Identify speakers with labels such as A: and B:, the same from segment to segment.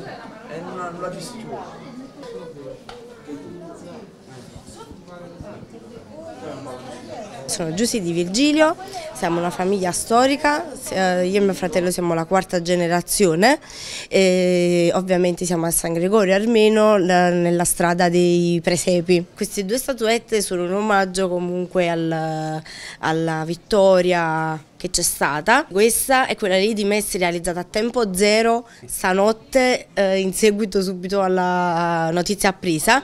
A: e non ha nulla di sicuro. Sono Giussi di Virgilio, siamo una famiglia storica, eh, io e mio fratello siamo la quarta generazione e ovviamente siamo a San Gregorio Armeno nella strada dei Presepi. Queste due statuette sono un omaggio comunque alla, alla vittoria che c'è stata. Questa è quella lì di Messi realizzata a tempo zero stanotte eh, in seguito subito alla notizia appresa.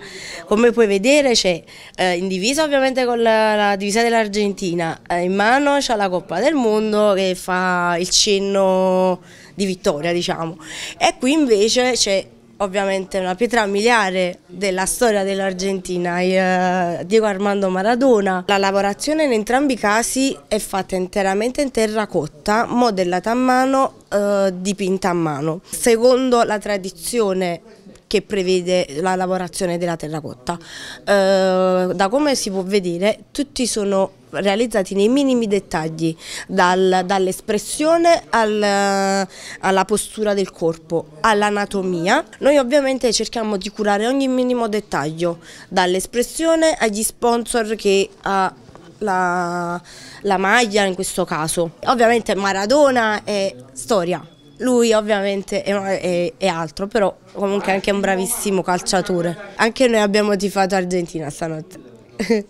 A: Come puoi vedere c'è eh, in divisa ovviamente con la, la divisa dell'Argentina, eh, in mano c'è la Coppa del Mondo che fa il cenno di vittoria diciamo e qui invece c'è ovviamente una pietra miliare della storia dell'Argentina, eh, Diego Armando Maradona. La lavorazione in entrambi i casi è fatta interamente in terracotta, modellata a mano, eh, dipinta a mano, secondo la tradizione che prevede la lavorazione della terracotta. Eh, da come si può vedere tutti sono realizzati nei minimi dettagli, dal, dall'espressione al, alla postura del corpo, all'anatomia. Noi ovviamente cerchiamo di curare ogni minimo dettaglio, dall'espressione agli sponsor che ha la, la maglia in questo caso. Ovviamente Maradona è storia, lui ovviamente è, è, è, altro, però comunque anche un bravissimo calciatore. Anche noi abbiamo tifato Argentina stanotte.